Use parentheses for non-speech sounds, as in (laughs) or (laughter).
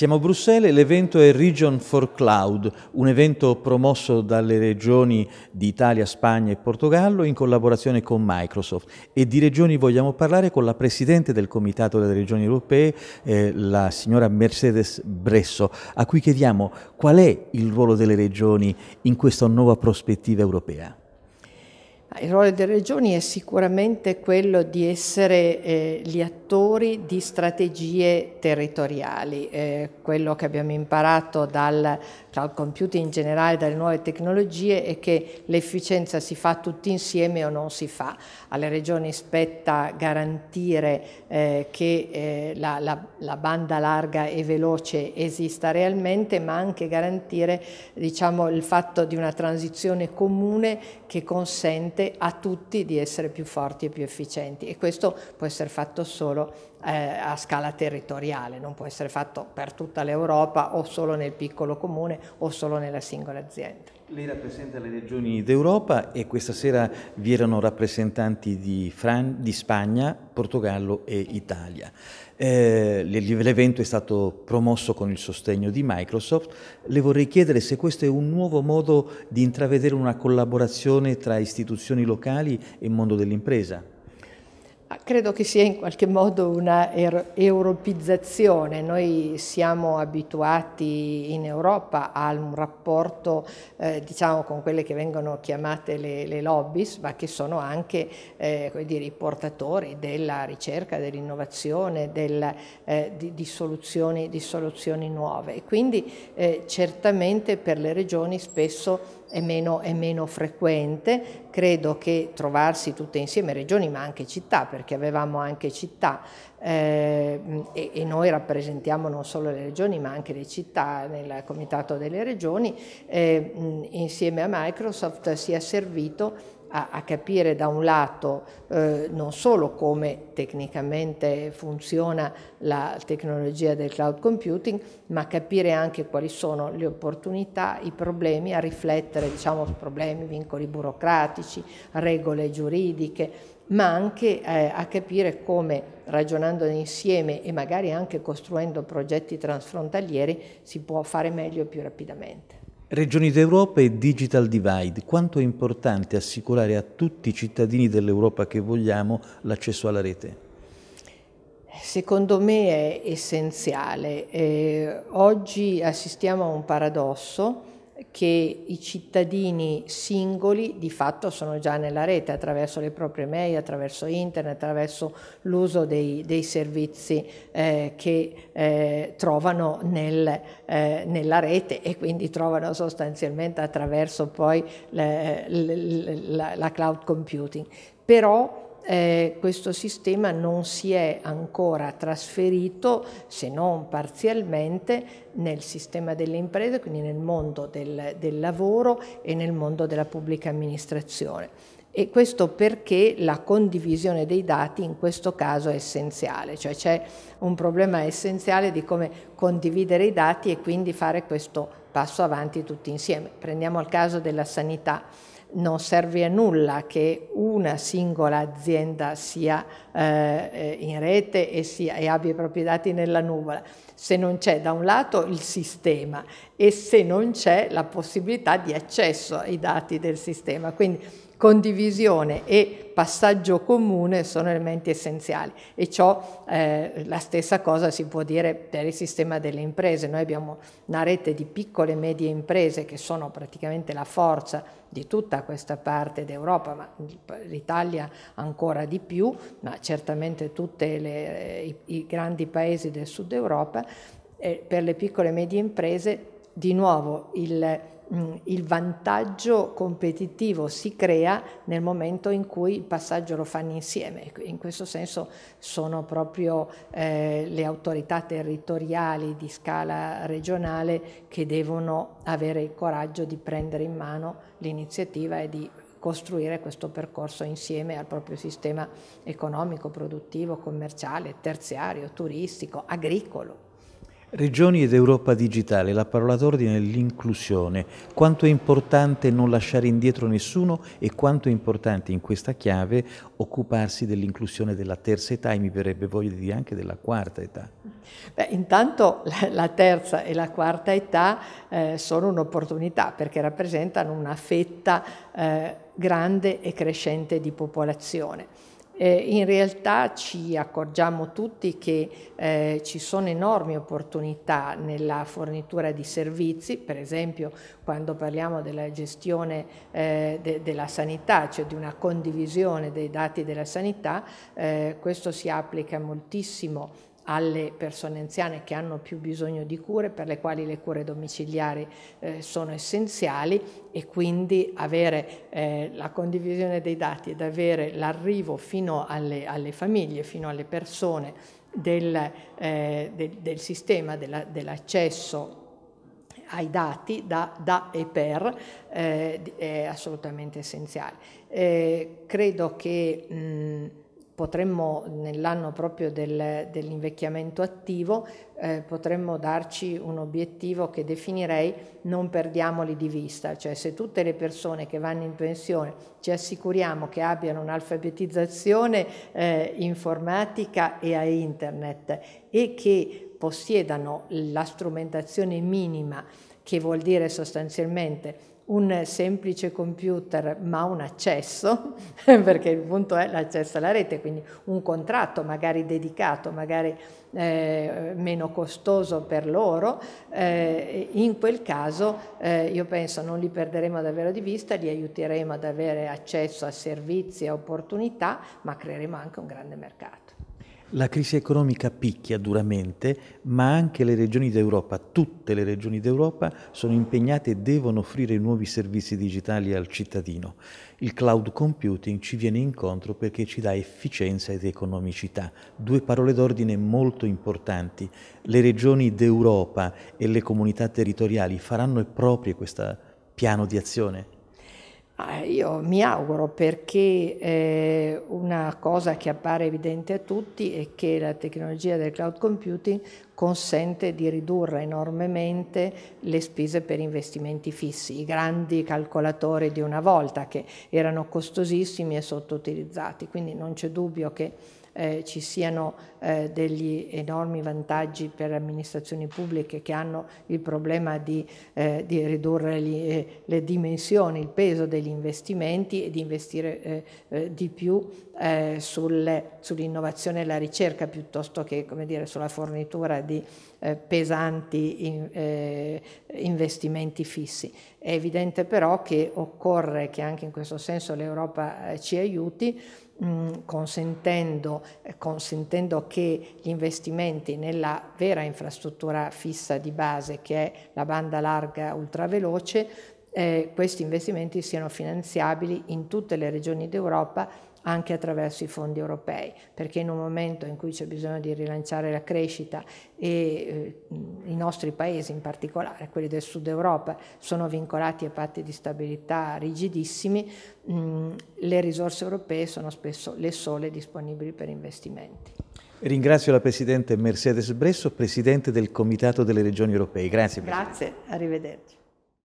Siamo a Bruxelles, l'evento è Region for Cloud, un evento promosso dalle regioni di Italia, Spagna e Portogallo in collaborazione con Microsoft e di regioni vogliamo parlare con la Presidente del Comitato delle Regioni Europee, eh, la signora Mercedes Bresso, a cui chiediamo qual è il ruolo delle regioni in questa nuova prospettiva europea. Il ruolo delle regioni è sicuramente quello di essere eh, gli attori di strategie territoriali, eh, quello che abbiamo imparato dal dal computing in generale, dalle nuove tecnologie, è che l'efficienza si fa tutti insieme o non si fa. Alle regioni spetta garantire eh, che eh, la, la, la, banda larga e veloce esista realmente, ma anche garantire diciamo, il fatto di una transizione comune che consente a tutti di essere più forti e più efficienti. E questo può essere fatto solo eh, a scala territoriale, non può essere fatto per tutta l'Europa o solo nel piccolo comune o solo nella singola azienda. Lei rappresenta le regioni d'Europa e questa sera vi erano rappresentanti di, Fran di Spagna, Portogallo e Italia. Eh, l'evento è stato promosso con il sostegno di Microsoft. Le vorrei chiedere se questo è un nuovo modo di intravedere una collaborazione tra istituzioni locali e mondo dell'impresa. Ah, Credo che sia in qualche modo una er- europizzazione. Noi siamo abituati in Europa a un rapporto, eh, diciamo, con quelle che vengono chiamate le, le lobbies, ma che sono anche eh, dire, i portatori della ricerca, dell'innovazione, del, eh, di, di, soluzioni, di, soluzioni, nuove. E quindi eh, certamente per le regioni spesso è meno, è meno frequente. Credo che trovarsi tutte insieme, regioni ma anche città, perché avevamo anche città eh, e, e, noi rappresentiamo non solo le regioni ma anche le città nel comitato delle regioni, eh, insieme a Microsoft si è servito a, capire da un lato eh, non solo come tecnicamente funziona la tecnologia del cloud computing, ma capire anche quali sono le opportunità, i problemi, a riflettere diciamo, problemi, vincoli burocratici, regole giuridiche, ma anche eh, a capire come ragionando insieme e magari anche costruendo progetti transfrontalieri si può fare meglio e più rapidamente. Regioni d'Europa e Digital Divide, quanto è importante assicurare a tutti i cittadini dell'Europa che vogliamo l'accesso alla rete? Secondo me è essenziale. Eh, oggi assistiamo a un paradosso che i cittadini singoli di fatto sono già nella rete attraverso le proprie mail, attraverso internet, attraverso l'uso dei, dei, servizi eh, che eh, trovano nel, eh, nella rete e quindi trovano sostanzialmente attraverso poi la, la, la cloud computing. Però eh, questo sistema non si è ancora trasferito, se non parzialmente, nel sistema delle imprese, quindi nel mondo del, del lavoro e nel mondo della pubblica amministrazione. E questo perché la condivisione dei dati in questo caso è essenziale, cioè c'è un problema essenziale di come condividere i dati e quindi fare questo passo avanti tutti insieme. Prendiamo il caso della sanità non serve a nulla che una singola azienda sia eh, eh, in rete e, sia, e, abbia i propri dati nella nuvola, se non c'è da un lato il sistema e se non c'è la possibilità di accesso ai dati del sistema. Quindi condivisione e passaggio comune sono elementi essenziali e ciò eh, la stessa cosa si può dire per il sistema delle imprese. Noi abbiamo una rete di piccole e medie imprese che sono praticamente la forza di tutta questa parte d'Europa, ma l'Italia ancora di più, ma certamente tutti i, i grandi paesi del sud Europa. Eh, per le piccole e medie imprese di nuovo il Mm, il vantaggio competitivo si crea nel momento in cui il passaggio lo fanno insieme. In questo senso sono proprio eh, le autorità territoriali di scala regionale che devono avere il coraggio di prendere in mano l'iniziativa e di costruire questo percorso insieme al proprio sistema economico, produttivo, commerciale, terziario, turistico, agricolo. Regioni ed Europa digitale, la parola d'ordine è l'inclusione. Quanto è importante non lasciare indietro nessuno e quanto è importante in questa chiave occuparsi dell'inclusione della terza età e mi verrebbe voglia di dire anche della quarta età. Beh, intanto la terza e la quarta età eh, sono un'opportunità perché rappresentano una fetta eh, grande e crescente di popolazione. Eh, in realtà ci accorgiamo tutti che eh, ci sono enormi opportunità nella fornitura di servizi, per esempio quando parliamo della gestione eh, de- della sanità, cioè di una condivisione dei dati della sanità, eh, questo si applica moltissimo alle persone anziane che hanno più bisogno di cure, per le quali le cure domiciliari eh, sono essenziali e quindi avere eh, la condivisione dei dati ed avere l'arrivo fino alle, alle famiglie, fino alle persone del, eh, del, del sistema della, dell'accesso ai dati da, da e per eh, è assolutamente essenziale. Eh, credo che mh, potremmo nell'anno proprio del, dell'invecchiamento attivo, eh, potremmo darci un obiettivo che definirei non perdiamoli di vista, cioè se tutte le persone che vanno in pensione ci assicuriamo che abbiano un'alfabetizzazione eh, informatica e a internet e che possiedano la strumentazione minima, che vuol dire sostanzialmente un semplice computer ma un accesso, (laughs) perché il punto è l'accesso alla rete, quindi un contratto magari dedicato, magari eh, meno costoso per loro, eh, in quel caso eh, io penso non li perderemo davvero di vista, li aiuteremo ad avere accesso a servizi e opportunità, ma creeremo anche un grande mercato. La crisi economica picchia duramente, ma anche le regioni d'Europa, tutte le regioni d'Europa sono impegnate e devono offrire nuovi servizi digitali al cittadino. Il cloud computing ci viene incontro perché ci dà efficienza ed economicità, due parole d'ordine molto importanti. Le regioni d'Europa e le comunità territoriali faranno proprio questo piano di azione? Ah, eh, io mi auguro perché eh, una cosa che appare evidente a tutti è che la tecnologia del cloud computing consente di ridurre enormemente le spese per investimenti fissi, i grandi calcolatori di una volta che erano costosissimi e sottoutilizzati, quindi non c'è dubbio che eh, ci siano eh, degli enormi vantaggi per amministrazioni pubbliche che hanno il problema di, eh, di ridurre gli, eh, le dimensioni, il peso degli investimenti e di investire eh, eh, di più sulle, sull'innovazione e la ricerca piuttosto che dire, sulla fornitura di pesanti in, investimenti fissi. È evidente però che occorre che anche in questo senso l'Europa ci aiuti Mm, consentendo, eh, consentendo, che gli investimenti nella vera infrastruttura fissa di base, che è la banda larga ultraveloce, eh, questi investimenti siano finanziabili in tutte le regioni d'Europa anche attraverso i fondi europei, perché in un momento in cui c'è bisogno di rilanciare la crescita e eh, i nostri paesi, in particolare quelli del sud Europa, sono vincolati a patti di stabilità rigidissimi, mh, mm, le risorse europee sono spesso le sole disponibili per investimenti. Ringrazio la Presidente Mercedes Bresso, Presidente del Comitato delle Regioni Europee. Grazie. Presidente. Grazie, arrivederci.